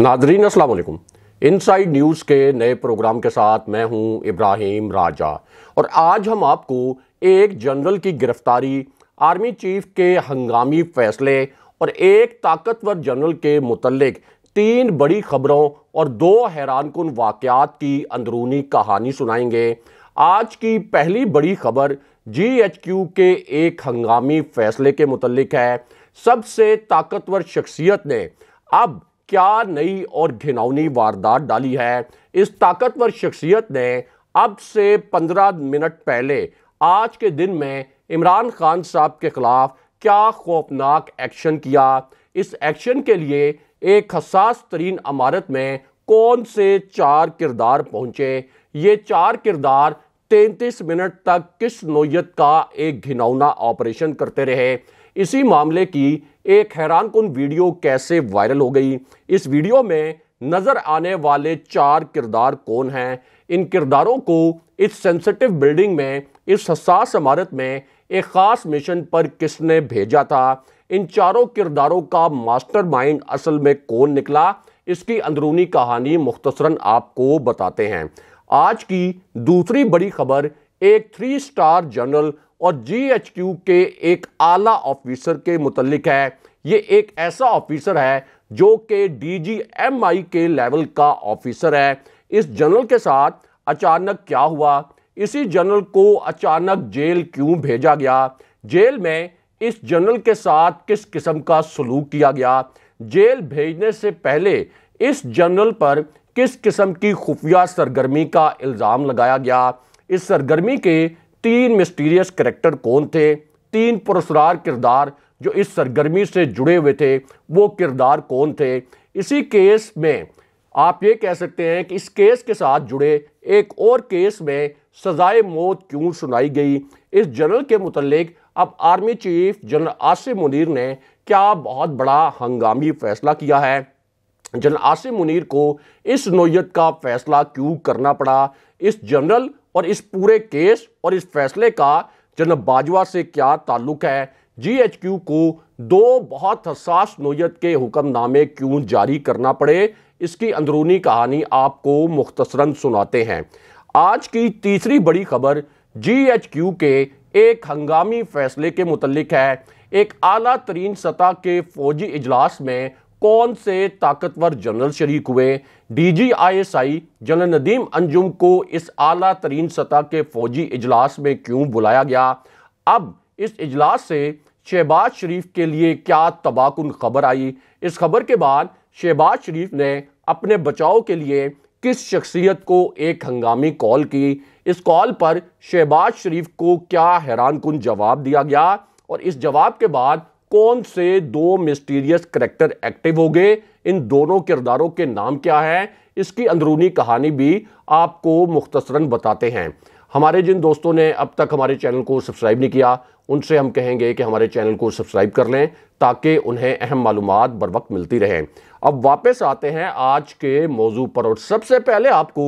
Nadreen असलकुम inside news के नए प्रोग्राम के साथ मैं हूं इब्राहिम राजा और आज हम आपको एक जनरल की गिरफ्तारी आर्मी चीफ के हंगामी फैसले और एक ताकतवर जनरल के मुतलक तीन बड़ी खबरों और दो हैरान कन वाक़ात की अंदरूनी कहानी सुनाएंगे आज की पहली बड़ी खबर जीएचक्यू के एक हंगामी फैसले के मुतलक है सबसे ताकतवर शख्सियत ने अब क्या नई और घिनौनी वारदात डाली है इस ताकतवर शख्सियत ने अब से पंद्रह मिनट पहले आज के दिन में इमरान खान साहब के खिलाफ क्या खौफनाक एक्शन किया इस एक्शन के लिए एक हसास तरीन अमारत में कौन से चार किरदार पहुंचे ये चार किरदार तैतीस मिनट तक किस नोयत का एक घिनौना ऑपरेशन करते रहे इसी मामले की एक हैरान कन वीडियो कैसे वायरल हो गई इस वीडियो में नज़र आने वाले चार किरदार कौन हैं इन किरदारों को इस सेंसिटिव बिल्डिंग में इस हसास इमारत में एक ख़ास मिशन पर किसने भेजा था इन चारों किरदारों का मास्टरमाइंड असल में कौन निकला इसकी अंदरूनी कहानी मुख्तसरन आपको बताते हैं आज की दूसरी बड़ी खबर एक थ्री स्टार जनरल और जीएचक्यू के एक आला ऑफिसर के मुतलिक है ये एक ऐसा ऑफिसर है जो कि डीजीएमआई के लेवल का ऑफिसर है इस जनरल के साथ अचानक क्या हुआ इसी जनरल को अचानक जेल क्यों भेजा गया जेल में इस जनरल के साथ किस किस्म का सलूक किया गया जेल भेजने से पहले इस जनरल पर किस किस्म की खुफिया सरगर्मी का इल्ज़ाम लगाया गया इस सरगर्मी के तीन मिस्टीरियस करेक्टर कौन थे तीन पुरस्कार किरदार जो इस सरगर्मी से जुड़े हुए थे वो किरदार कौन थे इसी केस में आप ये कह सकते हैं कि इस केस के साथ जुड़े एक और केस में सजाए मौत क्यों सुनाई गई इस जनरल के मुतलक अब army chief general Asim Munir ने क्या बहुत बड़ा हंगामी फैसला किया है जनरल आसिम मुनीर को इस नोयत का फैसला क्यों करना पड़ा इस जनरल और इस पूरे केस और इस फैसले का जनरल बाजवा से क्या ताल्लुक है जी एच क्यू को दो बहुत हसास नोयत के हुक्मनामे क्यों जारी करना पड़े इसकी अंदरूनी कहानी आपको मुख्तसरन सुनाते हैं आज की तीसरी बड़ी खबर जी एच क्यू के एक हंगामी फैसले के मुतलिक है एक अला तरीन सतह के फौजी इजलास में कौन से ताकतवर जनरल शरीक हुए डीजीआईएसआई जनरल नदीम अंजुम को इस आला तरीन सतह के फौजी इजलास में क्यों बुलाया गया अब इस इजलास से शहबाज शरीफ के लिए क्या तबाहकुन खबर आई इस खबर के बाद शहबाज शरीफ ने अपने बचाव के लिए किस शख्सियत को एक हंगामी कॉल की इस कॉल पर शहबाज शरीफ को क्या हैरान कन जवाब दिया गया और इस जवाब के बाद कौन से दो मिस्टीरियस करेक्टर एक्टिव हो गए इन दोनों किरदारों के नाम क्या है इसकी अंदरूनी कहानी भी आपको मुख्तसरन बताते हैं हमारे जिन दोस्तों ने अब तक हमारे चैनल को सब्सक्राइब नहीं किया उनसे हम कहेंगे कि हमारे चैनल को सब्सक्राइब कर लें ताकि उन्हें अहम मालूम बर वक्त मिलती रहें अब वापस आते हैं आज के मौजू पर और सबसे पहले आपको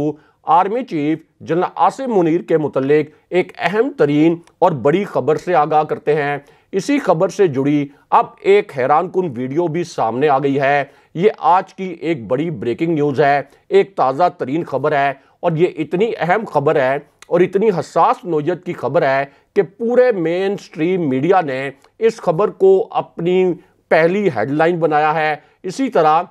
army chief general Asim Munir के मुतल एक अहम तरीन और बड़ी खबर से आगाह करते हैं इसी खबर से जुड़ी अब एक हैरान कन वीडियो भी सामने आ गई है ये आज की एक बड़ी ब्रेकिंग न्यूज़ है एक ताज़ा तरीन खबर है और ये इतनी अहम खबर है और इतनी हसास नोयत की खबर है कि पूरे मेन स्ट्रीम मीडिया ने इस खबर को अपनी पहली हेडलाइन बनाया है इसी तरह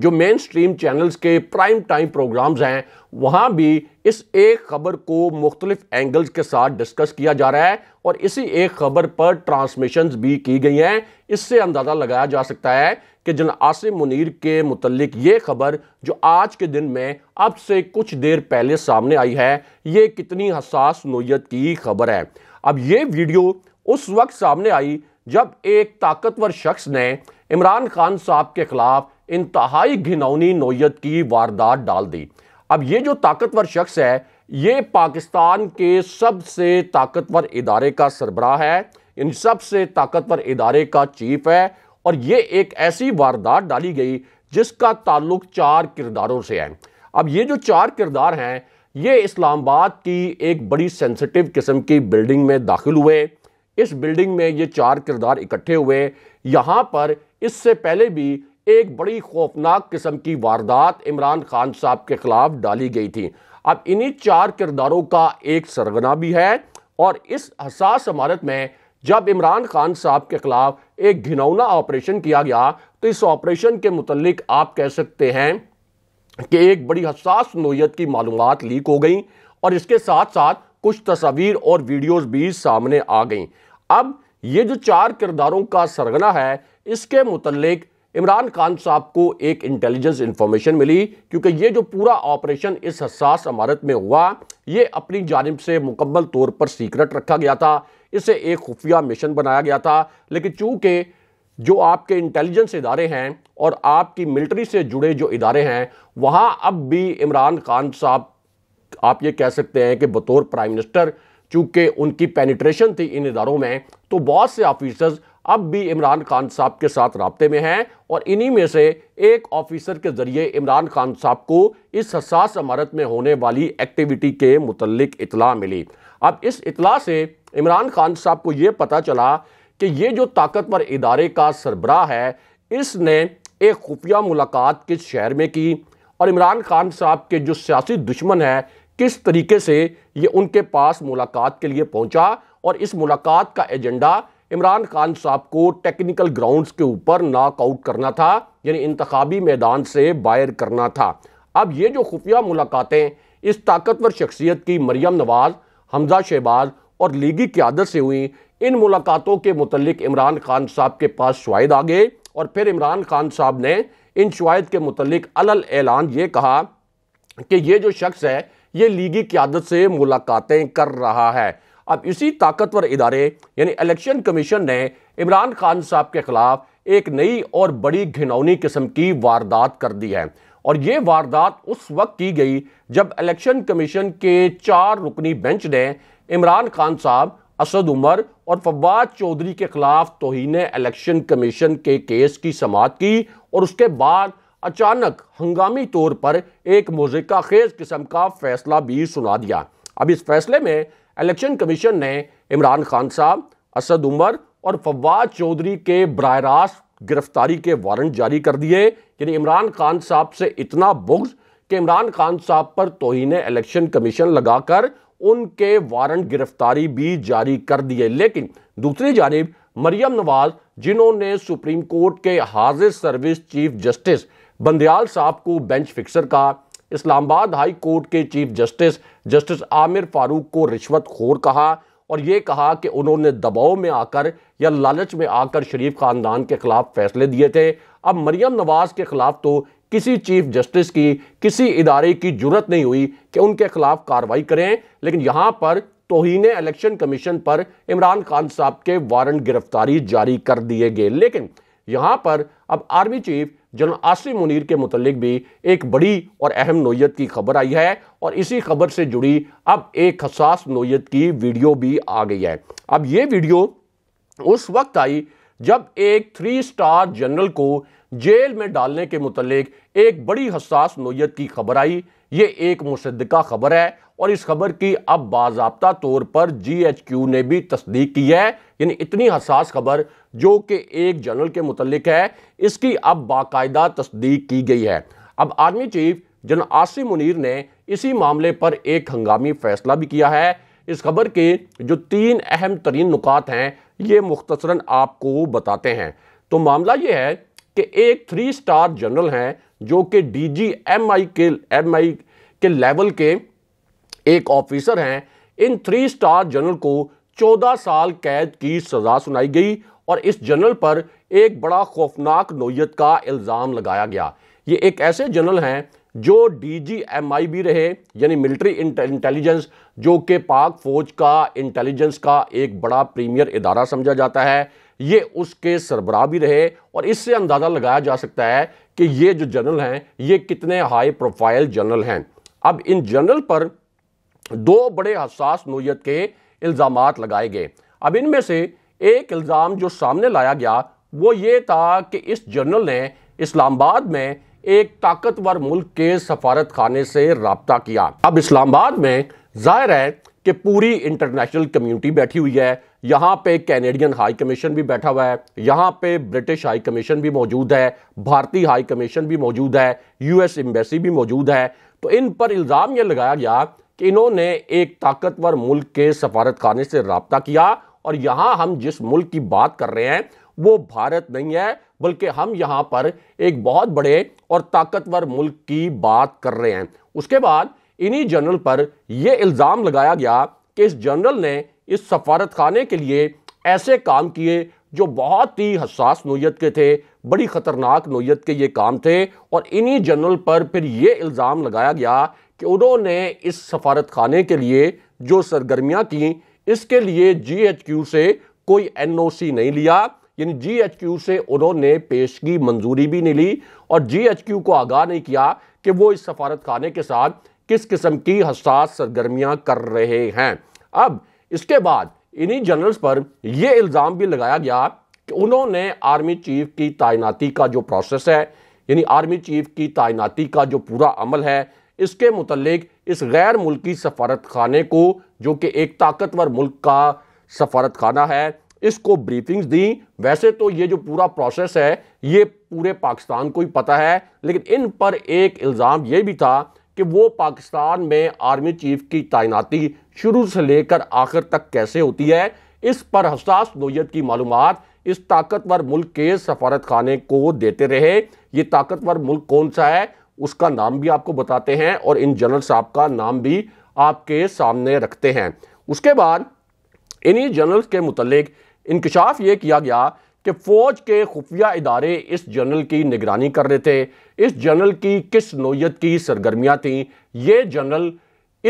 जो मेन स्ट्रीम चैनल्स के प्राइम टाइम प्रोग्राम्स हैं वहाँ भी इस एक ख़बर को मुख्तलिफ एंगल्स के साथ डिस्कस किया जा रहा है और इसी एक ख़बर पर ट्रांसमिशन भी की गई हैं इससे अंदाज़ा लगाया जा सकता है कि जन आसिम मुनीर के मुतलिक ये खबर जो आज के दिन में अब से कुछ देर पहले सामने आई है ये कितनी हसास नोयत की खबर है अब ये वीडियो उस वक्त सामने आई जब एक ताकतवर शख्स ने इमरान खान साहब के ख़िलाफ़ इंतहाई घिनौनी नोयत की वारदात डाल दी अब ये जो ताकतवर शख्स है ये पाकिस्तान के सबसे ताकतवर इदारे का सरबराह है इन सबसे ताकतवर इदारे का चीफ है और ये एक ऐसी वारदात डाली गई जिसका ताल्लुक चार किरदारों से है अब ये जो चार किरदार हैं ये इस्लामाबाद की एक बड़ी सेंसिटिव किस्म की बिल्डिंग में दाखिल हुए इस बिल्डिंग में ये चार किरदार इकट्ठे हुए यहाँ पर इससे पहले भी एक बड़ी खौफनाक किस्म की वारदात इमरान खान साहब के खिलाफ डाली गई थी अब इन्हीं चार किरदारों का एक सरगना भी है और इस हसास इमारत में जब इमरान खान साहब के खिलाफ एक घिनौना ऑपरेशन किया गया तो इस ऑपरेशन के मुतलक आप कह सकते हैं कि एक बड़ी हसास नोयत की मालूम लीक हो गई और इसके साथ साथ कुछ तस्वीर और वीडियोज़ भी सामने आ गई अब ये जो चार किरदारों का सरगना है इसके मुतलिक इमरान खान साहब को एक इंटेलिजेंस इंफॉर्मेशन मिली क्योंकि ये जो पूरा ऑपरेशन इस हसास इमारत में हुआ ये अपनी जानब से मुकम्मल तौर पर सीक्रेट रखा गया था इसे एक खुफिया मिशन बनाया गया था लेकिन चूँकि जो आपके इंटेलिजेंस इदारे हैं और आपकी मिलिट्री से जुड़े जो इदारे हैं वहाँ अब भी इमरान खान साहब आप ये कह सकते हैं कि बतौर प्राइम मिनिस्टर चूँकि उनकी पेनिट्रेशन थी इन इदारों में तो बहुत से ऑफिसर्स अब भी इमरान खान साहब के साथ रबते में हैं और इन्हीं में से एक ऑफिसर के ज़रिए इमरान खान साहब को इस हसास इमारत में होने वाली एक्टिविटी के मुतलक इतला मिली अब इस इतला से इमरान खान साहब को ये पता चला कि ये जो ताकतवर इदारे का सरबराह है इसने एक खुफिया मुलाकात किस शहर में की और इमरान खान साहब के जो सियासी दुश्मन है किस तरीके से ये उनके पास मुलाकात के लिए पहुंचा और इस मुलाकात का एजेंडा इमरान खान साहब को टेक्निकल ग्राउंड्स के ऊपर नॉकआउट करना था यानी इंतबी मैदान से बाहर करना था अब ये जो खुफिया मुलाकातें इस ताकतवर शख्सियत की मरियम नवाज हमजा शहबाज और लीगी क्यादत से हुई इन मुलाकातों के मतलब इमरान खान साहब के पास शवाद आ गए और फिर इमरान खान साहब ने इन शवाद के मतलब अलल ऐलान ये कहा कि ये जो शख्स है ये लीगी क्यादत से मुलाकातें कर रहा है अब इसी ताकतवर इदारे यानी इलेक्शन कमीशन ने इमरान खान साहब के ख़िलाफ़ एक नई और बड़ी घिनौनी किस्म की वारदात कर दी है और ये वारदात उस वक्त की गई जब इलेक्शन कमीशन के चार रुकनी बेंच ने इमरान खान साहब असद उमर और फवाद चौधरी के खिलाफ तोहन इलेक्शन कमीशन के केस की समात की और उसके बाद अचानक हंगामी तौर पर एक मुजिका खेज किस्म का फैसला भी सुना दिया अब इस फैसले में इलेक्शन कमीशन ने इमरान खान साहब असद उमर और फवाद चौधरी के बरह रास्त गिरफ्तारी के वारंट जारी कर दिए यानी इमरान खान साहब से इतना बुग्ज कि इमरान खान साहब पर तोहन इलेक्शन कमीशन लगाकर उनके वारंट गिरफ्तारी भी जारी कर दिए लेकिन दूसरी जानब मरियम नवाज जिन्होंने सुप्रीम कोर्ट के हाजिर सर्विस चीफ जस्टिस बंदयाल साहब को बेंच फिक्सर का इस्लामाबाद हाई कोर्ट के chief justice justice Aamir Farooq को रिश्वत खोर कहा और ये कहा कि उन्होंने दबाव में आकर या लालच में आकर शरीफ खानदान के खिलाफ फैसले दिए थे अब मरियम नवाज के खिलाफ तो किसी चीफ जस्टिस की किसी इदारे की जरूरत नहीं हुई कि उनके खिलाफ कार्रवाई करें लेकिन यहाँ पर तोहन इलेक्शन कमीशन पर इमरान खान साहब के वारंट गिरफ्तारी जारी कर दिए गए लेकिन यहाँ पर अब army chief general Asim Munir के मुतलिक भी एक बड़ी और अहम नोयत की खबर आई है और इसी खबर से जुड़ी अब एक हसास नोयत की वीडियो भी आ गई है अब ये वीडियो उस वक्त आई जब एक थ्री स्टार जनरल को जेल में डालने के मुतलिक एक बड़ी हसास नोयत की खबर आई ये एक मुशदा खबर है और इस खबर की अब बाबा तौर पर जीएचक्यू ने भी तस्दीक की है यानी इतनी हसास खबर जो कि एक जनरल के मुतलिक है इसकी अब बाकायदा तस्दीक की गई है अब आर्मी चीफ जन आसिम मुनीर ने इसी मामले पर एक हंगामी फैसला भी किया है इस खबर के जो तीन अहम तरीन नुकात हैं ये मुख्तसरा आपको बताते हैं तो मामला ये है कि एक थ्री स्टार जनरल हैं जो कि डी जी एम आई के एम आई के लेवल के एक ऑफिसर हैं इन थ्री स्टार जनरल को चौदह साल कैद की सजा सुनाई गई और इस जनरल पर एक बड़ा खौफनाक नोयत का इल्ज़ाम लगाया गया ये एक ऐसे जनरल हैं जो डीजीएमआई भी रहे यानी मिलिट्री इंटेलिजेंस जो कि पाक फौज का इंटेलिजेंस का एक बड़ा प्रीमियर इदारा समझा जाता है ये उसके सरबराह भी रहे और इससे अंदाज़ा लगाया जा सकता है कि ये जो जनरल हैं ये कितने हाई प्रोफाइल जनरल हैं अब इन जनरल पर दो बड़े हसास नोयत के इल्ज़ाम लगाए गए अब इनमें से एक इल्ज़ाम जो सामने लाया गया वो ये था कि इस जर्नल ने इस्लामाबाद में एक ताकतवर मुल्क के सफारत खाने से रबता किया अब इस्लामाबाद में जाहिर है कि पूरी इंटरनेशनल कम्युनिटी बैठी हुई है यहाँ पे कैनेडियन हाई कमीशन भी बैठा हुआ है यहाँ पे ब्रिटिश हाई कमीशन भी मौजूद है भारतीय हाई कमीशन भी मौजूद है यूएस एम्बेसी भी मौजूद है तो इन पर इल्ज़ाम ये लगाया गया कि इन्होंने एक ताकतवर मुल्क के सफारत खाने से रबता किया और यहाँ हम जिस मुल्क की बात कर रहे हैं वो भारत नहीं है बल्कि हम यहाँ पर एक बहुत बड़े और ताकतवर मुल्क की बात कर रहे हैं उसके बाद इन्हीं जनरल पर यह इल्ज़ाम लगाया गया कि इस जनरल ने इस सफारत खाने के लिए ऐसे काम किए जो बहुत ही हसास नोयत के थे बड़ी ख़तरनाक नोयत के ये काम थे और इन्हीं जनरल पर फिर ये इल्ज़ाम लगाया गया कि उन्होंने इस सफारत खाने के लिए जो सरगर्मियाँ की इसके लिए जी एच क्यू से कोई एन ओ सी नहीं लिया यानी जी एच क्यू से उन्होंने पेशगी मंजूरी भी नहीं ली और जी एच क्यू को आगाह नहीं किया कि वो इस सफारत खाने के साथ किस किस्म की हसास सरगर्मियाँ कर रहे हैं अब इसके बाद इन्हीं जनरल्स पर यह इल्ज़ाम भी लगाया गया कि उन्होंने आर्मी चीफ की तैनाती का जो प्रोसेस है यानी आर्मी चीफ की तैनाती का जो पूरा अमल है इसके मतलब इस गैर मुल्की सफारत खाने को जो कि एक ताकतवर मुल्क का सफारत खाना है इसको ब्रीफिंग्स दी वैसे तो ये जो पूरा प्रोसेस है ये पूरे पाकिस्तान को ही पता है लेकिन इन पर एक इल्ज़ाम ये भी था कि वो पाकिस्तान में आर्मी चीफ की तैनाती शुरू से लेकर आखिर तक कैसे होती है इस पर हसास नोयत की मालूम इस ताकतवर मुल्क के सफारत खाने को देते रहे ये ताकतवर मुल्क कौन सा है उसका नाम भी आपको बताते हैं और इन जनरल साहब का नाम भी आपके सामने रखते हैं उसके बाद इन्हीं जनरल्स के मुतलक इंकशाफ ये किया गया कि फ़ौज के खुफिया इदारे इस जनरल की निगरानी कर रहे थे इस जनरल की किस नोयत की सरगर्मियाँ थीं ये जनरल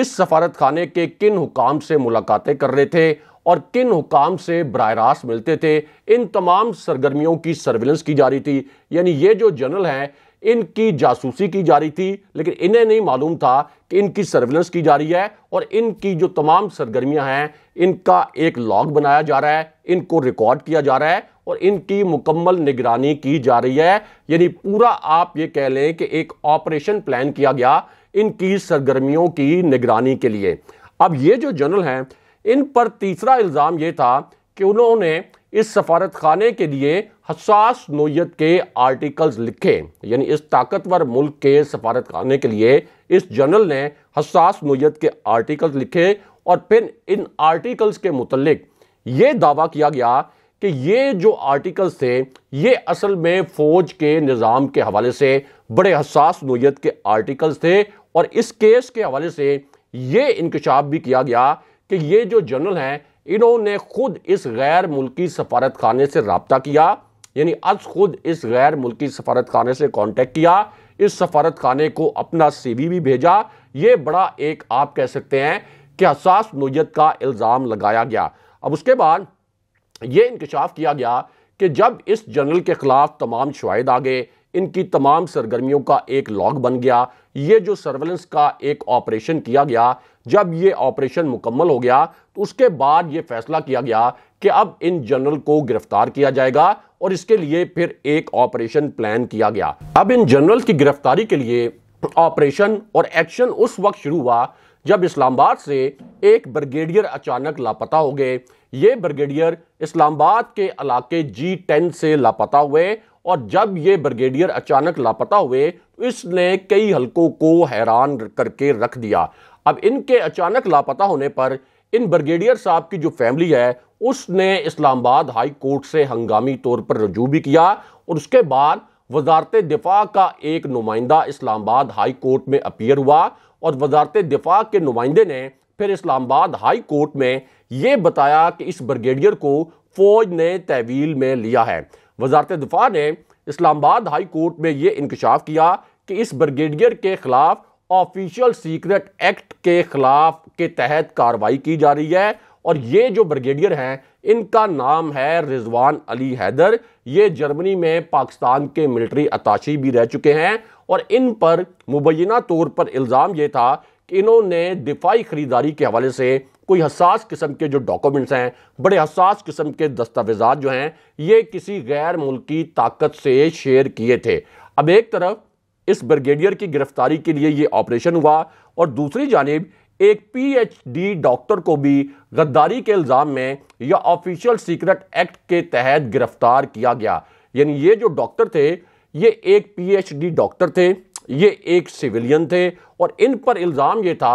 इस सफारत खाने के किन हुकाम से मुलाकातें कर रहे थे और किन हुकाम से बर रास्त मिलते थे इन तमाम सरगर्मियों की सर्विलेंस की जा रही थी यानी ये जो जनरल हैं इनकी जासूसी की जा रही थी लेकिन इन्हें नहीं मालूम था कि इनकी सर्विलेंस की जा रही है और इनकी जो तमाम सरगर्मियां हैं इनका एक लॉग बनाया जा रहा है इनको रिकॉर्ड किया जा रहा है और इनकी मुकम्मल निगरानी की जा रही है यानी पूरा आप ये कह लें कि एक ऑपरेशन प्लान किया गया इनकी सरगर्मियों की निगरानी के लिए अब ये जो जनरल हैं इन पर तीसरा इल्ज़ाम ये था कि उन्होंने इस सफारत खाने के लिए हसास नोयत के आर्टिकल्स लिखे यानी इस ताकतवर मुल्क के सफारत खाने के लिए इस जनरल ने हसास नोयत के आर्टिकल्स लिखे और फिर इन आर्टिकल्स के मुतलक ये दावा किया गया कि ये जो आर्टिकल्स थे ये असल में फ़ौज के निज़ाम के हवाले से बड़े हसास नोयत के आर्टिकल्स थे और इस केस के हवाले से ये इंकशाफ भी किया गया कि ये जो जनरल हैं इन्होंने खुद इस गैर मुल्की सफारत खाने से रबता किया यानी आज खुद इस गैर मुल्की सफारत खाने से कांटेक्ट किया इस सफारत को अपना सीवी भी भेजा ये बड़ा एक आप कह सकते हैं कि हसास नोयत का इल्ज़ाम लगाया गया अब उसके बाद ये इंकशाफ किया गया कि जब इस जनरल के ख़िलाफ़ तमाम शवाद आ गए इनकी तमाम सरगर्मियों का एक लॉग बन गया ये जो सर्वेलेंस का एक ऑपरेशन किया गया जब ये ऑपरेशन मुकम्मल हो गया तो उसके बाद ये फैसला किया गया कि अब इन जनरल को गिरफ्तार किया जाएगा और इसके लिए फिर एक ऑपरेशन प्लान किया गया अब इन जनरल की गिरफ्तारी के लिए ऑपरेशन और एक्शन उस वक्त शुरू हुआ जब इस्लामाबाद से एक ब्रिगेडियर अचानक लापता हो गए ये ब्रिगेडियर इस्लामाबाद के इलाके जी टेन से लापता हुए और जब ये ब्रिगेडियर अचानक लापता हुए तो इसने कई हलकों को हैरान करके रख दिया अब इनके अचानक लापता होने पर इन ब्रिगेडियर साहब की जो फैमिली है उसने इस्लामाबाद हाई कोर्ट से हंगामी तौर पर रजू भी किया और उसके बाद वजारत दिफा का एक नुमाइंदा इस्लामाबाद हाई कोर्ट में अपियर हुआ और वजारत दिफा के नुमाइंदे ने फिर इस्लामाबाद हाई कोर्ट में ये बताया कि इस ब्रिगेडियर को फौज ने तहवील में लिया है वजारत दफा ने इस्लामाबाद हाई कोर्ट में ये इंकशाफ किया कि इस ब्रिगेडियर के खिलाफ ऑफिशियल सीक्रेट एक्ट के खिलाफ के तहत कार्रवाई की जा रही है और ये जो ब्रिगेडियर हैं इनका नाम है रिजवान अली हैदर ये जर्मनी में पाकिस्तान के मिलिट्री अताशी भी रह चुके हैं और इन पर मुबैना तौर पर इल्ज़ाम ये था कि इन्होंने दिफाई ख़रीदारी के हवाले से कोई हसास किस्म के जो डॉक्यूमेंट्स हैं बड़े हसास किस्म के दस्तावेजात जो हैं ये किसी गैर मुल्की ताकत से शेयर किए थे अब एक तरफ इस ब्रिगेडियर की गिरफ्तारी के लिए ये ऑपरेशन हुआ और दूसरी जानब एक पीएचडी डॉक्टर को भी गद्दारी के इल्ज़ाम में या ऑफिशियल सीक्रेट एक्ट के तहत गिरफ्तार किया गया यानी ये जो डॉक्टर थे ये एक पीएचडी डॉक्टर थे ये एक सिविलियन थे और इन पर इल्ज़ाम ये था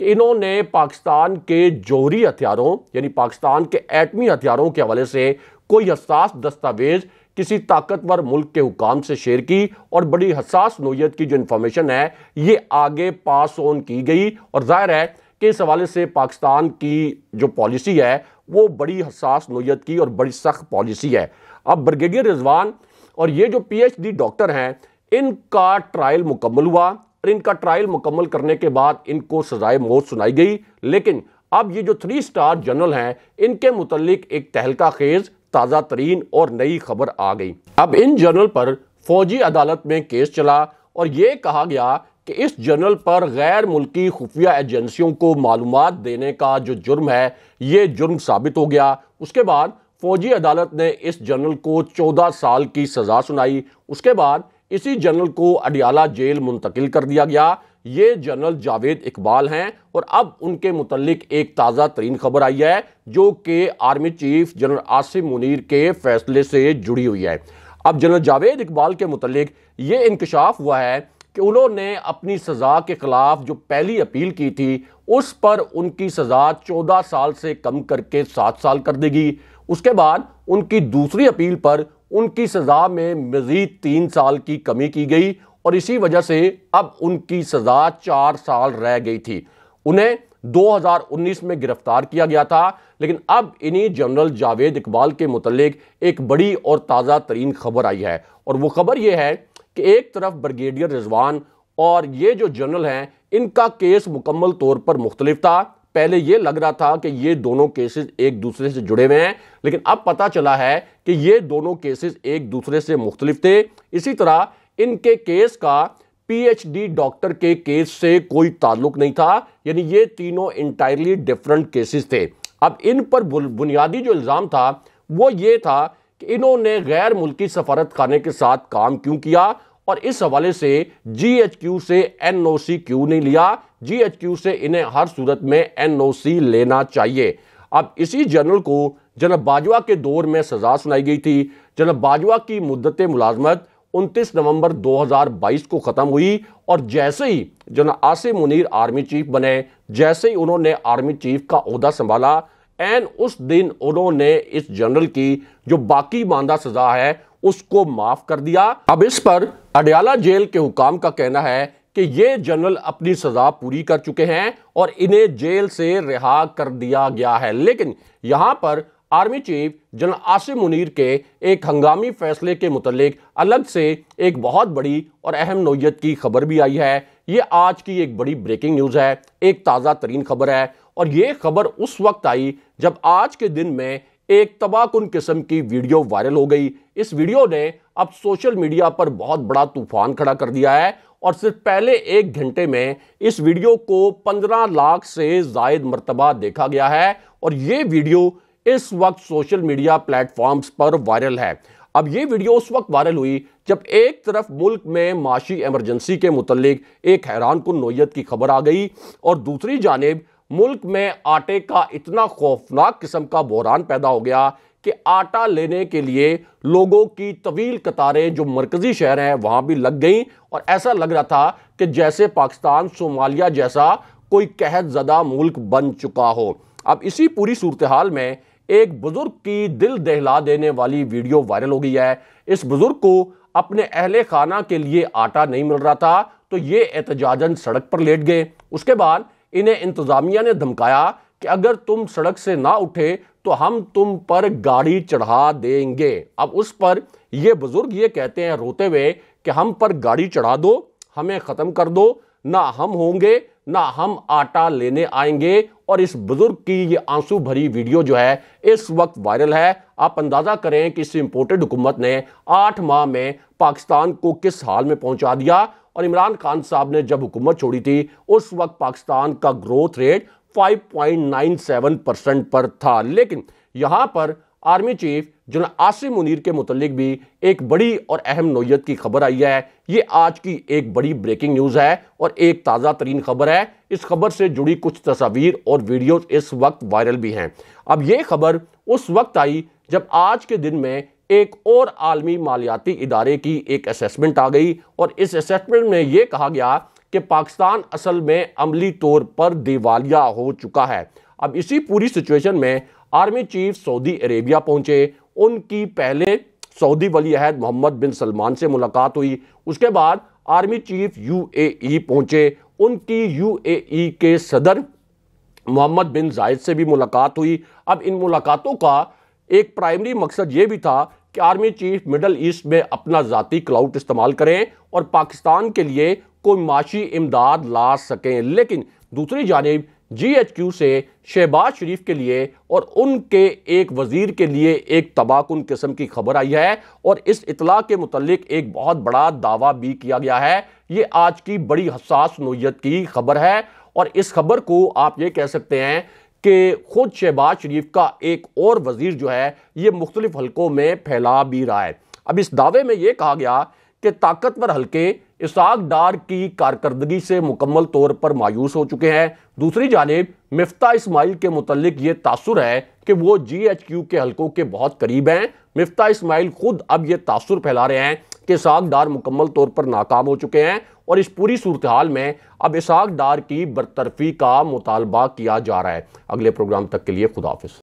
कि इन्होंने पाकिस्तान के जोहरी हथियारों यानी पाकिस्तान के एटमी हथियारों के हवाले से कोई हसास दस्तावेज किसी ताकतवर मुल्क के हुकाम से शेयर की और बड़ी हसास नोयत की जो इन्फॉर्मेशन है ये आगे पास ऑन की गई और जाहिर है कि इस हवाले से पाकिस्तान की जो पॉलिसी है वो बड़ी हसास नोयत की और बड़ी सख्त पॉलिसी है अब ब्रिगेडियर रिजवान और ये जो पीएचडी डॉक्टर हैं इनका ट्रायल मुकम्मल हुआ और इनका ट्रायल मुकम्मल करने के बाद इनको सजाए मौत सुनाई गई लेकिन अब ये जो थ्री स्टार जनरल हैं इनके मुतलिक एक तहलका खेज ताज़ा तरीन और नई खबर आ गई अब इन जनरल पर फौजी अदालत में केस चला और ये कहा गया कि इस जनरल पर गैर मुल्की खुफिया एजेंसियों को मालूम देने का जो जुर्म है ये जुर्म साबित हो गया उसके बाद फौजी अदालत ने इस जनरल को चौदह साल की सज़ा सुनाई उसके बाद इसी जनरल को अडियाला जेल मुंतकिल कर दिया गया ये जनरल जावेद इकबाल हैं और अब उनके मुतलिक एक ताज़ा तरीन खबर आई है जो कि army chief general Asim Munir के फैसले से जुड़ी हुई है अब जनरल जावेद इकबाल के मुतलिक ये इंकशाफ हुआ है कि उन्होंने अपनी सज़ा के ख़िलाफ़ जो पहली अपील की थी उस पर उनकी सज़ा चौदह साल से कम करके सात साल कर देगी उसके बाद उनकी दूसरी अपील पर उनकी सज़ा में मज़ीद तीन साल की कमी की गई और इसी वजह से अब उनकी सज़ा चार साल रह गई थी उन्हें 2019 में गिरफ्तार किया गया था लेकिन अब इन्हीं जनरल जावेद इकबाल के मुतलिक एक बड़ी और ताज़ा तरीन खबर आई है और वो खबर ये है कि एक तरफ ब्रिगेडियर रिजवान और ये जो जनरल हैं इनका केस मुकम्मल तौर पर मुख्तलिफ था पहले यह लग रहा था कि ये दोनों केसेस एक दूसरे से जुड़े हुए हैं लेकिन अब पता चला है कि ये दोनों केसेस एक दूसरे से मुख्तलिफ थे इसी तरह इनके केस का पीएचडी डॉक्टर के केस से कोई ताल्लुक नहीं था यानी ये तीनों इंटायरली डिफरेंट केसेस थे अब इन पर बुनियादी जो इल्ज़ाम था वो ये था कि इन्होंने गैर मुल्की सफारत खाने के साथ काम क्यों किया और इस हवाले से जीएचक्यू से एनओसी क्यों नहीं लिया जीएचक्यू से इन्हें हर सूरत में एनओसी लेना चाहिए अब इसी जनरल को जनरल बाजवा के दौर में सजा सुनाई गई थी जनरल बाजवा की मुद्दत मुलाजमत 29 नवंबर 2022 को ख़त्म हुई और जैसे ही general Asim Munir army chief बने जैसे ही उन्होंने आर्मी चीफ का अहदा संभाला एन उस दिन उन्होंने इस जनरल की जो बाकी मानदा सजा है उसको माफ़ कर दिया अब इस पर अडयाला जेल के हुकाम का कहना है कि ये जनरल अपनी सजा पूरी कर चुके हैं और इन्हें जेल से रिहा कर दिया गया है लेकिन यहाँ पर army chief general Asim Munir के एक हंगामी फैसले के मुतलिक अलग से एक बहुत बड़ी और अहम नोयत की खबर भी आई है ये आज की एक बड़ी ब्रेकिंग न्यूज़ है एक ताज़ा तरीन खबर है और ये खबर उस वक्त आई जब आज के दिन में एक तबाहकुन किस्म की वीडियो वायरल हो गई इस वीडियो ने अब सोशल मीडिया पर बहुत बड़ा तूफान खड़ा कर दिया है और सिर्फ पहले एक घंटे में इस वीडियो को 15 लाख से जायद मरतबा देखा गया है और ये वीडियो इस वक्त सोशल मीडिया प्लेटफॉर्म्स पर वायरल है अब ये वीडियो उस वक्त वायरल हुई जब एक तरफ मुल्क में माशी एमरजेंसी के मुतलिक एक हैरान कन नोयत की खबर आ गई और दूसरी जानब मुल्क में आटे का इतना खौफनाक किस्म का बहरान पैदा हो गया कि आटा लेने के लिए लोगों की तवील कतारें जो मरकजी शहर हैं वहां भी लग गई और ऐसा लग रहा था कि जैसे पाकिस्तान सोमालिया जैसा कोई कहत ज़दा मुल्क बन चुका हो अब इसी पूरी सूरत हाल में एक बुज़ुर्ग की दिल दहला देने वाली वीडियो वायरल हो गई है इस बुज़ुर्ग को अपने अहल खाना के लिए आटा नहीं मिल रहा था तो ये एहतजाजन सड़क पर लेट गए उसके बाद इन्हें इंतज़ामिया ने धमकाया कि अगर तुम सड़क से ना उठे तो हम तुम पर गाड़ी चढ़ा देंगे अब उस पर ये बुजुर्ग ये कहते हैं रोते हुए कि हम पर गाड़ी चढ़ा दो हमें ख़त्म कर दो ना हम होंगे ना हम आटा लेने आएंगे और इस बुजुर्ग की ये आंसू भरी वीडियो जो है इस वक्त वायरल है आप अंदाज़ा करें कि इस इम्पोर्टेड हुकूमत ने आठ माह में पाकिस्तान को किस हाल में पहुंचा दिया और इमरान खान साहब ने जब हुकूमत छोड़ी थी उस वक्त पाकिस्तान का ग्रोथ रेट 5.97 परसेंट पर था लेकिन यहां पर army chief general Asim Munir के मुतलिक भी एक बड़ी और अहम नोयत की खबर आई है ये आज की एक बड़ी ब्रेकिंग न्यूज़ है और एक ताज़ा तरीन खबर है इस खबर से जुड़ी कुछ तस्वीर और वीडियोस इस वक्त वायरल भी हैं अब ये खबर उस वक्त आई जब आज के दिन में एक और आलमी मालियाती इदारे की एक असेसमेंट आ गई और इस असेसमेंट में ये कहा गया कि पाकिस्तान असल में अमली तौर पर दिवालिया हो चुका है अब इसी पूरी सिचुएशन में आर्मी चीफ सऊदी अरेबिया पहुंचे उनकी पहले सऊदी वली अहद मोहम्मद बिन सलमान से मुलाकात हुई उसके बाद आर्मी चीफ यूएई पहुंचे उनकी यूएई के सदर मोहम्मद बिन जायद से भी मुलाकात हुई अब इन मुलाकातों का एक प्राइमरी मकसद ये भी था कि आर्मी चीफ मिडल ईस्ट में अपना ज़ाती क्लाउड इस्तेमाल करें और पाकिस्तान के लिए कोई माशी इमदाद ला सकें लेकिन दूसरी जानब जी एच क्यू से शहबाज शरीफ के लिए और उनके एक वज़ीर के लिए एक तबाहकुन किस्म की खबर आई है और इस इतला के मतलब एक बहुत बड़ा दावा भी किया गया है ये आज की बड़ी हसास नोयत की खबर है और इस खबर को आप ये कह सकते हैं कि खुद शहबाज शरीफ का एक और वज़ीर जो है ये मुख्तलिफ हलकों में फैला भी रहा है अब इस दावे में ये कहा गया कि ताकतवर हल्के इसाक डार की कारकर्दगी से मुकम्मल तौर पर मायूस हो चुके हैं दूसरी जानब मिफ्ता इसमाइल के मुतलिक ये तासर है कि वो जी एच क्यू के हलकों के बहुत करीब हैं मिफ्ता इसमाइल खुद अब ये तासर फैला रहे हैं कि इसाक डार मुकम्मल तौर पर नाकाम हो चुके हैं और इस पूरी सूरत हाल में अब इसाक डार की बरतरफी का मुतालबा किया जा रहा है अगले प्रोग्राम तक के लिए खुदाफिस